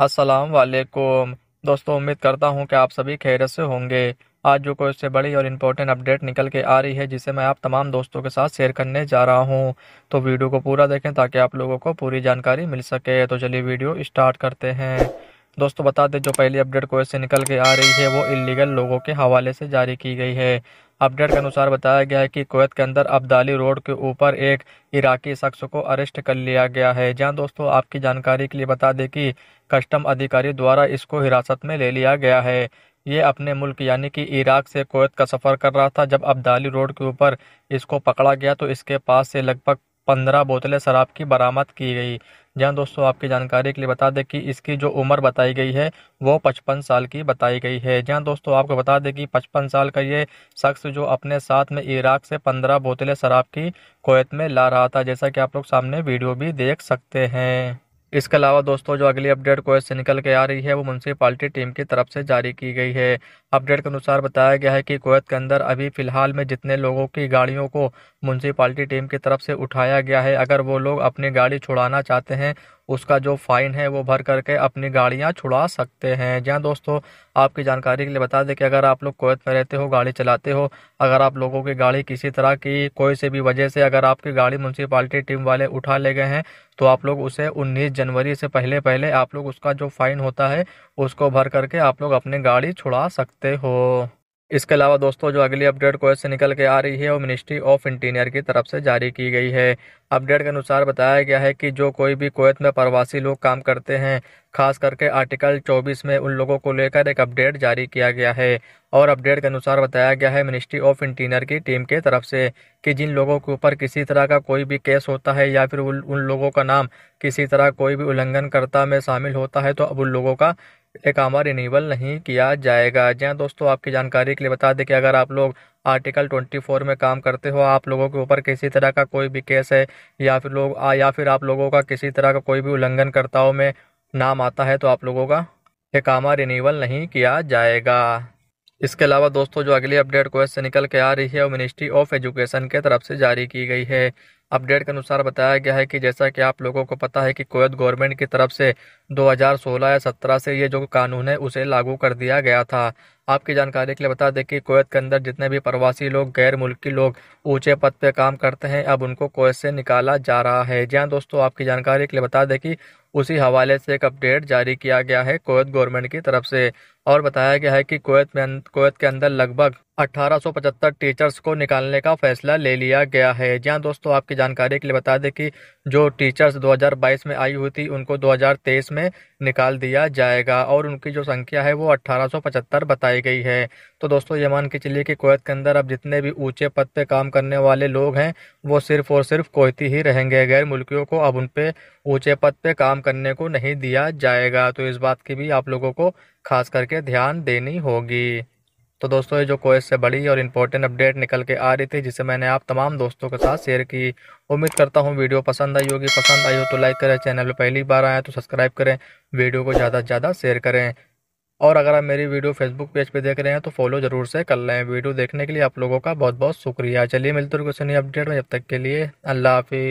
अस्सलाम वालेकुम दोस्तों उम्मीद करता हूँ कि आप सभी खैरत से होंगे आज जो कोई से बड़ी और इम्पोर्टेंट अपडेट निकल के आ रही है जिसे मैं आप तमाम दोस्तों के साथ शेयर करने जा रहा हूँ तो वीडियो को पूरा देखें ताकि आप लोगों को पूरी जानकारी मिल सके तो चलिए वीडियो स्टार्ट करते हैं दोस्तों बता दें जो पहली अपडेट कोर्ट से निकल के आ रही है वो इलीगल लोगों के हवाले से जारी की गई है अपडेट के अनुसार बताया गया है कि कोवैत के अंदर अब्दाली रोड के ऊपर एक इराकी शख्स को अरेस्ट कर लिया गया है जहां दोस्तों आपकी जानकारी के लिए बता दें कि कस्टम अधिकारी द्वारा इसको हिरासत में ले लिया गया है ये अपने मुल्क यानी कि इराक से कोवैत का सफ़र कर रहा था जब अब्दाली रोड के ऊपर इसको पकड़ा गया तो इसके पास से लगभग पंद्रह बोतलें शराब की बरामद की गई जहाँ दोस्तों आपकी जानकारी के लिए बता दें कि इसकी जो उम्र बताई गई है वो पचपन साल की बताई गई है जहाँ दोस्तों आपको बता दें कि पचपन साल का ये शख्स जो अपने साथ में इराक से पंद्रह बोतलें शराब की कोयत में ला रहा था जैसा कि आप लोग सामने वीडियो भी देख सकते हैं इसके अलावा दोस्तों जो अगली अपडेट कोयत से निकल के आ रही है वो म्यूनसिपाली टीम की तरफ से जारी की गई है अपडेट के अनुसार बताया गया है कि कोयत के अंदर अभी फिलहाल में जितने लोगों की गाड़ियों को म्यूनसिपाली टीम की तरफ से उठाया गया है अगर वो लोग अपनी गाड़ी छुड़ाना चाहते हैं उसका जो फ़ाइन है वो भर करके अपनी गाड़ियाँ छुड़ा सकते हैं जी हाँ दोस्तों आपकी जानकारी के लिए बता दें कि अगर आप लोग कोवैत में रहते हो गाड़ी चलाते हो अगर आप लोगों की गाड़ी किसी तरह की कोई से भी वजह से अगर आपकी गाड़ी म्यूनसिपाली टीम वाले उठा ले गए हैं तो आप लोग उसे 19 जनवरी से पहले पहले आप लोग उसका जो फ़ाइन होता है उसको भर करके आप लोग अपनी गाड़ी छुड़ा सकते हो इसके अलावा दोस्तों जो अगली अपडेट कोयत से निकल के आ रही है वो मिनिस्ट्री ऑफ इंटीरियर की तरफ से जारी की गई है अपडेट के अनुसार बताया गया है कि जो कोई भी कोयत में प्रवासी लोग काम करते हैं खास करके आर्टिकल 24 में उन लोगों को लेकर एक अपडेट जारी किया गया है और अपडेट के अनुसार बताया गया है मिनिस्ट्री ऑफ इंटीरियर की टीम के तरफ से कि जिन लोगों के ऊपर किसी तरह का कोई भी केस होता है या फिर उन लोगों का नाम किसी तरह कोई भी उल्लंघन करता में शामिल होता है तो अब उन लोगों का एकामा इनेबल नहीं किया जाएगा जी हाँ दोस्तों आपकी जानकारी के लिए बता दें कि अगर आप लोग आर्टिकल 24 में काम करते हो आप लोगों के ऊपर किसी तरह का कोई भी केस है या फिर लोग या फिर आप लोगों का किसी तरह का कोई भी उल्लंघनकर्ताओं में नाम आता है तो आप लोगों का एकामा रिनीवल नहीं किया जाएगा इसके अलावा दोस्तों जो अगली अपडेट क्वेश्चन निकल के आ रही है वो मिनिस्ट्री ऑफ एजुकेशन के तरफ से जारी की गई है अपडेट के अनुसार बताया गया है कि जैसा कि आप लोगों को पता है कि कोवैत गवर्नमेंट की तरफ से 2016 या 17 से ये जो कानून है उसे लागू कर दिया गया था आपकी जानकारी के लिए बता दें कि कोवैत के अंदर जितने भी प्रवासी लोग गैर मुल्की लोग ऊंचे पद पर काम करते हैं अब उनको कोवैत से निकाला जा रहा है जी हाँ दोस्तों आपकी जानकारी के लिए बता दें कि उसी हवाले से एक अपडेट जारी किया गया है कोवैत गवर्नमेंट की तरफ से और बताया गया है कि कोवैत में अं-, कोवैत के अंदर लगभग 1875 टीचर्स को निकालने का फैसला ले लिया गया है जी हाँ दोस्तों आपकी जानकारी के लिए बता दें कि जो टीचर्स 2022 में आई हुई थी उनको 2023 में निकाल दिया जाएगा और उनकी जो संख्या है वो अट्ठारह बताई बताई गई है तो दोस्तों ये मान के चलिए कि कोयत के अंदर अब जितने भी ऊंचे पद पे काम करने वाले लोग हैं वो सिर्फ और सिर्फ कोयती ही रहेंगे गैर मुल्कियों को अब उन पे ऊंचे पद पे काम करने को नहीं दिया जाएगा तो इस बात की भी आप लोगों को खास करके ध्यान देनी होगी तो दोस्तों ये जो कोयत से बड़ी और इम्पोर्टेंट अपडेट निकल के आ रही थी जिसे मैंने आप तमाम दोस्तों के साथ शेयर की उम्मीद करता हूँ वीडियो पसंद आई होगी पसंद आई हो तो लाइक करें चैनल पर पहली बार आए तो सब्सक्राइब करें वीडियो को ज़्यादा से ज़्यादा शेयर करें और अगर आप मेरी वीडियो फेसबुक पेज पे देख रहे हैं तो फॉलो जरूर से कर लें वीडियो देखने के लिए आप लोगों का बहुत बहुत शुक्रिया चलिए मिलते हैं क्वेश्चन अपडेट में जब तक के लिए अल्लाह हाफिज़